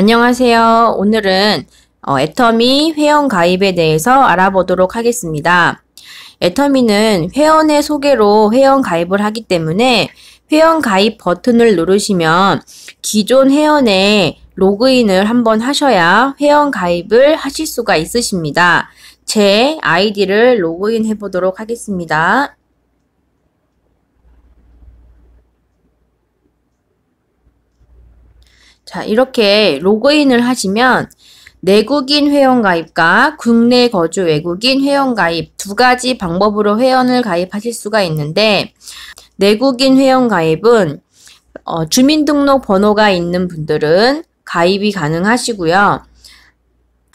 안녕하세요. 오늘은 어, 애터미 회원 가입에 대해서 알아보도록 하겠습니다. 애터미는 회원의 소개로 회원 가입을 하기 때문에 회원 가입 버튼을 누르시면 기존 회원에 로그인을 한번 하셔야 회원 가입을 하실 수가 있으십니다. 제 아이디를 로그인 해보도록 하겠습니다. 자, 이렇게 로그인을 하시면 내국인 회원가입과 국내 거주 외국인 회원가입 두 가지 방법으로 회원을 가입하실 수가 있는데 내국인 회원가입은 어, 주민등록 번호가 있는 분들은 가입이 가능하시고요.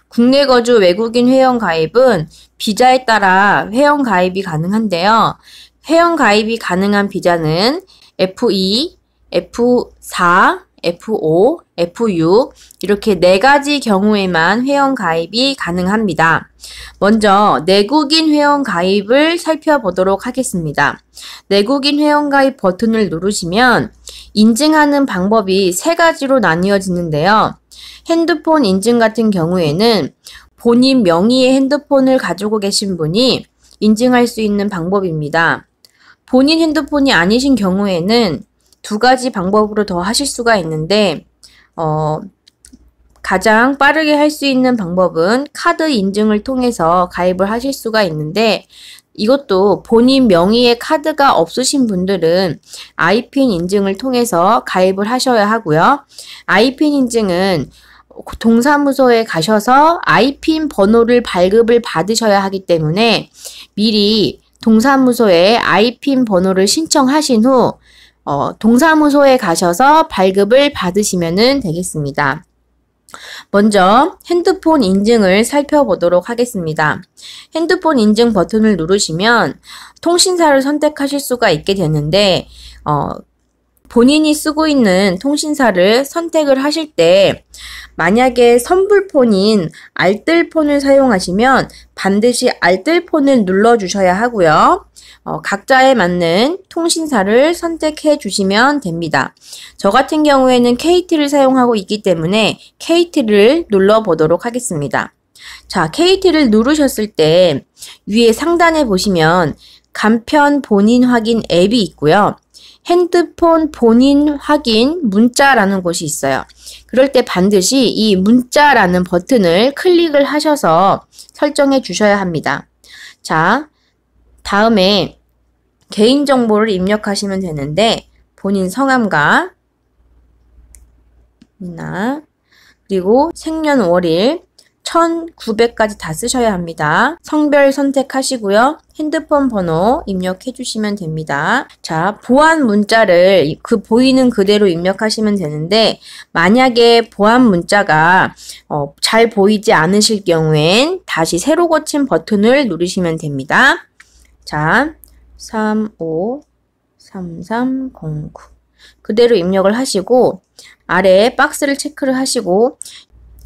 국내 거주 외국인 회원 가입은 비자에 따라 회원 가입이 가능한데요. 회원 가입이 가능한 비자는 F2, e, F4, F5, F6 이렇게 네 가지 경우에만 회원 가입이 가능합니다. 먼저 내국인 회원 가입을 살펴보도록 하겠습니다. 내국인 회원 가입 버튼을 누르시면 인증하는 방법이 세 가지로 나뉘어지는데요. 핸드폰 인증 같은 경우에는 본인 명의의 핸드폰을 가지고 계신 분이 인증할 수 있는 방법입니다. 본인 핸드폰이 아니신 경우에는 두 가지 방법으로 더 하실 수가 있는데 어, 가장 빠르게 할 수 있는 방법은 카드 인증을 통해서 가입을 하실 수가 있는데 이것도 본인 명의의 카드가 없으신 분들은 아이핀 인증을 통해서 가입을 하셔야 하고요. 아이핀 인증은 동사무소에 가셔서 아이핀 번호를 발급을 받으셔야 하기 때문에 미리 동사무소에 아이핀 번호를 신청하신 후 어, 동사무소에 가셔서 발급을 받으시면 되겠습니다. 먼저 핸드폰 인증을 살펴보도록 하겠습니다. 핸드폰 인증 버튼을 누르시면 통신사를 선택하실 수가 있게 되는데 어, 본인이 쓰고 있는 통신사를 선택을 하실 때 만약에 선불폰인 알뜰폰을 사용하시면 반드시 알뜰폰을 눌러 주셔야 하고요. 어, 각자에 맞는 통신사를 선택해 주시면 됩니다. 저 같은 경우에는 KT를 사용하고 있기 때문에 KT를 눌러 보도록 하겠습니다. 자, KT를 누르셨을 때 위에 상단에 보시면 간편 본인 확인 앱이 있고요. 핸드폰 본인 확인 문자라는 곳이 있어요. 그럴 때 반드시 이 문자라는 버튼을 클릭을 하셔서 설정해 주셔야 합니다. 자, 다음에 개인정보를 입력하시면 되는데 본인 성함과 나 그리고 생년월일 1900까지 다 쓰셔야 합니다. 성별 선택하시고요. 핸드폰 번호 입력해 주시면 됩니다. 자, 보안 문자를 그 보이는 그대로 입력하시면 되는데 만약에 보안 문자가 어, 잘 보이지 않으실 경우엔 다시 새로 고친 버튼을 누르시면 됩니다. 자, 353309 그대로 입력을 하시고 아래 박스를 체크를 하시고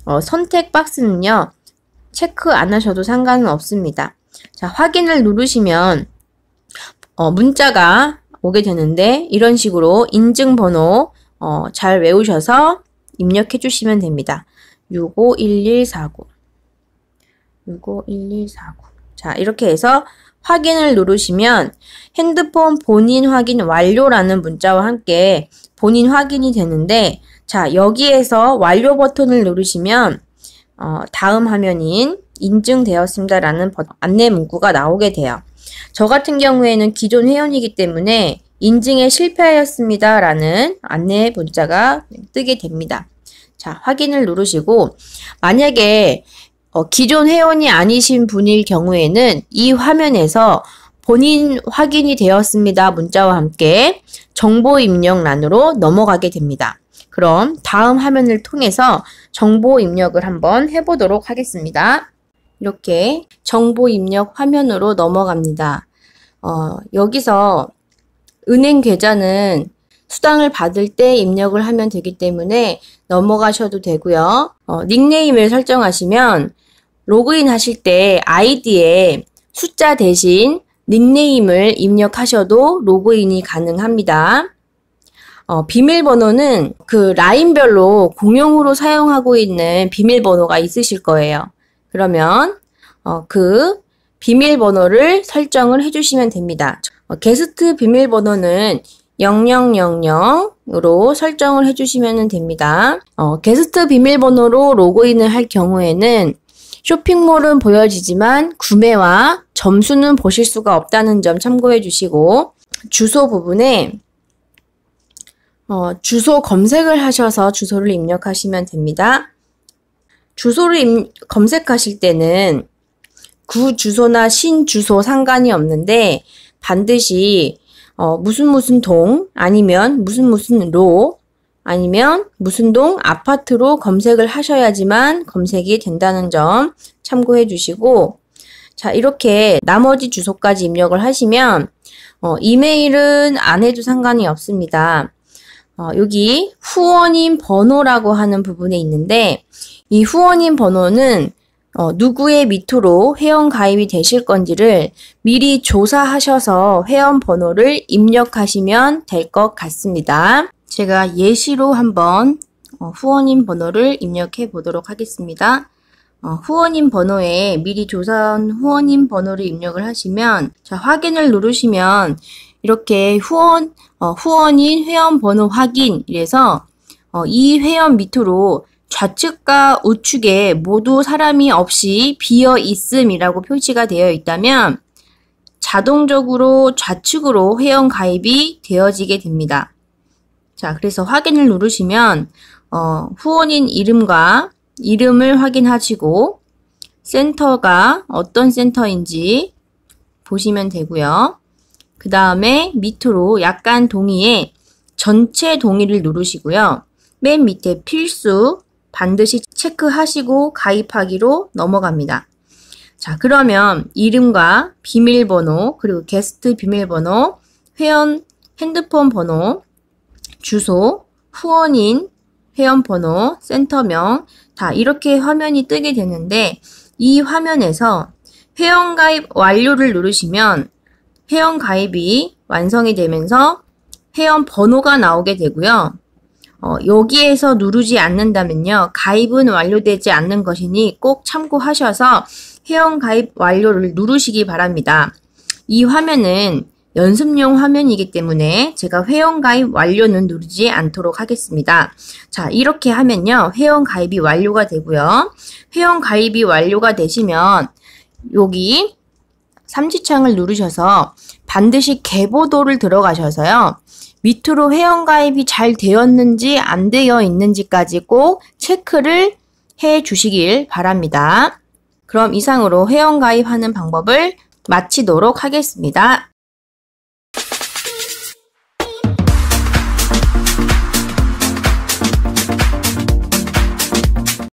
어, 선택 박스는요. 체크 안 하셔도 상관은 없습니다. 자, 확인을 누르시면 어, 문자가 오게 되는데 이런 식으로 인증번호 어, 잘 외우셔서 입력해 주시면 됩니다. 651149 651149 자, 이렇게 해서 확인을 누르시면 핸드폰 본인 확인 완료라는 문자와 함께 본인 확인이 되는데 자, 여기에서 완료 버튼을 누르시면 어, 다음 화면인 인증되었습니다라는 안내 문구가 나오게 돼요. 저 같은 경우에는 기존 회원이기 때문에 인증에 실패하였습니다라는 안내 문자가 뜨게 됩니다. 자, 확인을 누르시고 만약에 어, 기존 회원이 아니신 분일 경우에는 이 화면에서 본인 확인이 되었습니다 문자와 함께 정보 입력란으로 넘어가게 됩니다. 그럼 다음 화면을 통해서 정보 입력을 한번 해보도록 하겠습니다. 이렇게 정보 입력 화면으로 넘어갑니다. 어, 여기서 은행 계좌는 수당을 받을 때 입력을 하면 되기 때문에 넘어가셔도 되고요. 어, 닉네임을 설정하시면 로그인 하실 때 아이디에 숫자 대신 닉네임을 입력하셔도 로그인이 가능합니다. 어, 비밀번호는 그 라인별로 공용으로 사용하고 있는 비밀번호가 있으실 거예요. 그러면 어, 그 비밀번호를 설정을 해주시면 됩니다. 어, 게스트 비밀번호는 0000으로 설정을 해주시면 됩니다. 어, 게스트 비밀번호로 로그인을 할 경우에는 쇼핑몰은 보여지지만 구매와 점수는 보실 수가 없다는 점 참고해 주시고 주소 부분에 어, 주소 검색을 하셔서 주소를 입력하시면 됩니다. 주소를 입, 검색하실 때는 구 주소나 신 주소 상관이 없는데 반드시 어, 무슨 무슨 동 아니면 무슨 무슨 로 아니면 무슨 동 아파트로 검색을 하셔야지만 검색이 된다는 점 참고해 주시고 자 이렇게 나머지 주소까지 입력을 하시면 어, 이메일은 안 해도 상관이 없습니다. 어, 여기 후원인 번호라고 하는 부분에 있는데 이 후원인 번호는 어, 누구의 밑으로 회원 가입이 되실 건지를 미리 조사하셔서 회원 번호를 입력하시면 될 것 같습니다. 제가 예시로 한번 어, 후원인 번호를 입력해 보도록 하겠습니다. 어, 후원인 번호에 미리 조사한 후원인 번호를 입력을 하시면 자, 확인을 누르시면 이렇게 후원, 어, 후원인 회원 번호 확인 이래서 어, 이 회원 밑으로 좌측과 우측에 모두 사람이 없이 비어 있음이라고 표시가 되어 있다면 자동적으로 좌측으로 회원 가입이 되어지게 됩니다. 자, 그래서 확인을 누르시면 어, 후원인 이름과 이름을 확인하시고 센터가 어떤 센터인지 보시면 되고요. 그 다음에 밑으로 약간 동의에 전체 동의를 누르시고요. 맨 밑에 필수 반드시 체크하시고 가입하기로 넘어갑니다. 자 그러면 이름과 비밀번호 그리고 게스트 비밀번호 회원 핸드폰 번호 주소 후원인 회원 번호 센터명 다 이렇게 화면이 뜨게 되는데 이 화면에서 회원 가입 완료를 누르시면 회원 가입이 완성이 되면서 회원 번호가 나오게 되고요. 어, 여기에서 누르지 않는다면요. 가입은 완료되지 않는 것이니 꼭 참고하셔서 회원 가입 완료를 누르시기 바랍니다. 이 화면은 연습용 화면이기 때문에 제가 회원 가입 완료는 누르지 않도록 하겠습니다. 자, 이렇게 하면요. 회원 가입이 완료가 되고요. 회원 가입이 완료가 되시면 여기 삼지창을 누르셔서 반드시 개보도를 들어가셔서요. 밑으로 회원가입이 잘 되었는지 안 되어 있는지까지 꼭 체크를 해 주시길 바랍니다. 그럼 이상으로 회원가입하는 방법을 마치도록 하겠습니다.